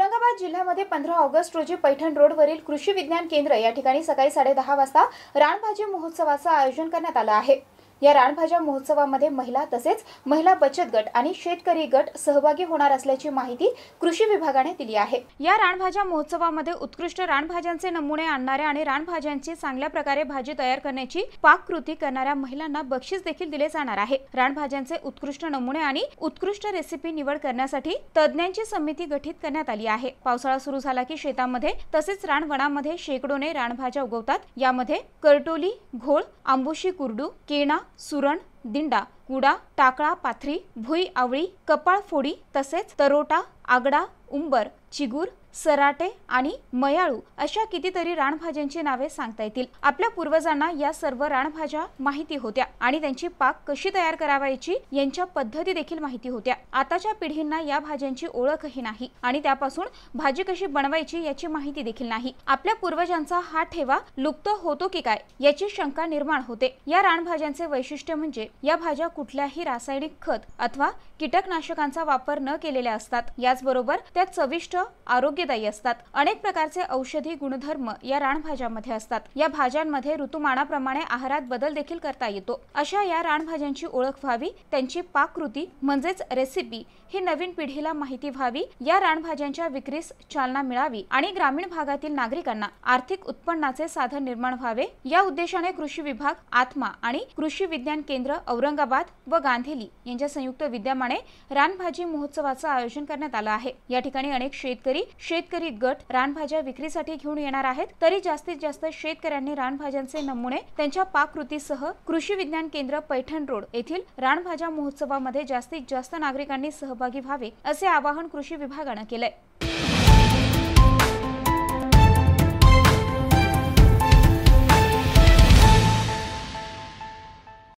औरंगाबाद जिल्ह्यामध्ये पंधरा ऑगस्ट रोजी पैठण रोडवरील कृषी विज्ञान केंद्र या ठिकाणी सकाळी साडेदहा वाजता रानभाजी महोत्सवाचं आयोजन करण्यात आलं आहे या रानभाज्या महोत्सवामध्ये महिला तसेच महिला बचत गट आणि शेतकरी गट सहभागी होणार असल्याची माहिती कृषी विभागाने दिली आहे या रानभाज्या महोत्सवामध्ये उत्कृष्ट रानभाज्यांचे नमुने आणणाऱ्या आणि रानभाज्यांची चांगल्या प्रकारे भाजी तयार करण्याची पाककृती करणाऱ्या महिलांना बक्षीस देखील दिले जाणार आहे रानभाज्यांचे उत्कृष्ट नमुने आणि उत्कृष्ट रेसिपी निवड करण्यासाठी तज्ज्ञांची समिती गठीत करण्यात आली आहे पावसाळा सुरू झाला की शेतामध्ये तसेच रानवनामध्ये शेकडोने रानभाज्या उगवतात यामध्ये करटोली घोळ आंबुशी कुर्डू केणा सुरण दिंडा गुडा टाकळा पाथरी भुई आवळी फोडी, तसेच तरोटा आगडा उंबर चिगूर सराटे आणि मयाळू अशा कितीतरी रानभाज्यांची नावे सांगता येतील आपल्या पूर्वजांना या सर्व रानभाज्या माहिती होत्या आणि त्यांची पाक कशी तयार करावायची यांच्या पद्धती देखील माहिती होत्या आताच्या पिढींना या भाज्यांची ओळखही नाही आणि त्यापासून भाजी कशी बनवायची याची माहिती देखील नाही आपल्या पूर्वजांचा हा ठेवा लुप्त होतो की काय याची शंका निर्माण होते या रानभाज्यांचे वैशिष्ट्य म्हणजे या भाज्या कुठल्याही रासायनिक खत अथवा कीटकनाशकांचा वापर न केलेल्या असतात याचबरोबर त्या चविष्ट आरोग्यदायी असतात अनेक प्रकारचे औषधी गुणधर्म या रानभाज्यांमध्ये असतात या भाज्यांमध्ये ऋतुमानाप्रमाणे आहारात बदल देखील करता येतो अशा या रानभाज्यांची ओळख व्हावी त्यांची पाककृती म्हणजेच रेसिपी ही नवीन पिढीला माहिती व्हावी या रानभाज्यांच्या विक्रीस चालना मिळावी आणि ग्रामीण भागातील नागरिकांना आर्थिक उत्पन्नाचे साधन निर्माण व्हावे या उद्देशाने कृषी विभाग आत्मा आणि कृषी विज्ञान केंद्र औरंगाबाद व गांधीली यांच्या संयुक्त विद्यमाने रानभाजी महोत्सवाचं आयोजन करण्यात आलं आहे या ठिकाणी अनेक शेतकरी शेतकरी गट रानभाज्या विक्रीसाठी घेऊन येणार आहेत तरी जास्तीत जास्त शेतकऱ्यांनी रानभाज्यांचे नमुने त्यांच्या पाककृतीसह कृषी विज्ञान केंद्र पैठण रोड येथील रानभाज्या महोत्सवामध्ये जास्तीत जास्त नागरिकांनी सहभागी व्हावे असे आवाहन कृषी विभागानं केलंय